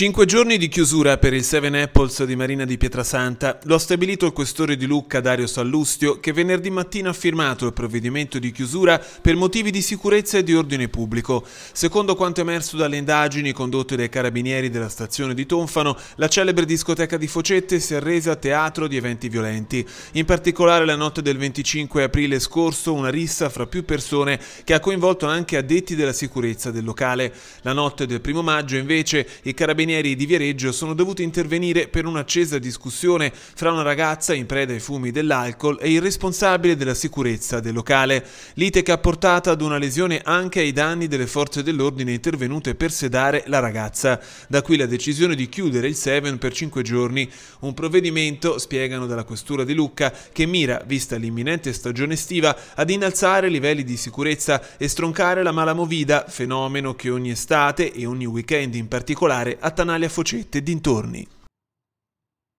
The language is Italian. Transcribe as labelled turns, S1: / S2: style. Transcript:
S1: Cinque giorni di chiusura per il Seven Apples di Marina di Pietrasanta lo ha stabilito il questore di Lucca Dario Sallustio che venerdì mattina ha firmato il provvedimento di chiusura per motivi di sicurezza e di ordine pubblico. Secondo quanto emerso dalle indagini condotte dai carabinieri della stazione di Tonfano, la celebre discoteca di Focette si è resa teatro di eventi violenti. In particolare la notte del 25 aprile scorso una rissa fra più persone che ha coinvolto anche addetti della sicurezza del locale. La notte del primo maggio invece i carabinieri carabinieri di Viareggio sono dovuti intervenire per un'accesa discussione fra una ragazza in preda ai fumi dell'alcol e il responsabile della sicurezza del locale. Lite che ha portato ad una lesione anche ai danni delle forze dell'ordine intervenute per sedare la ragazza. Da qui la decisione di chiudere il Seven per cinque giorni. Un provvedimento, spiegano dalla questura di Lucca, che mira, vista l'imminente stagione estiva, ad innalzare livelli di sicurezza e stroncare la malamovida, fenomeno che ogni estate e ogni weekend in particolare attraversa Cattanale a Focette e dintorni.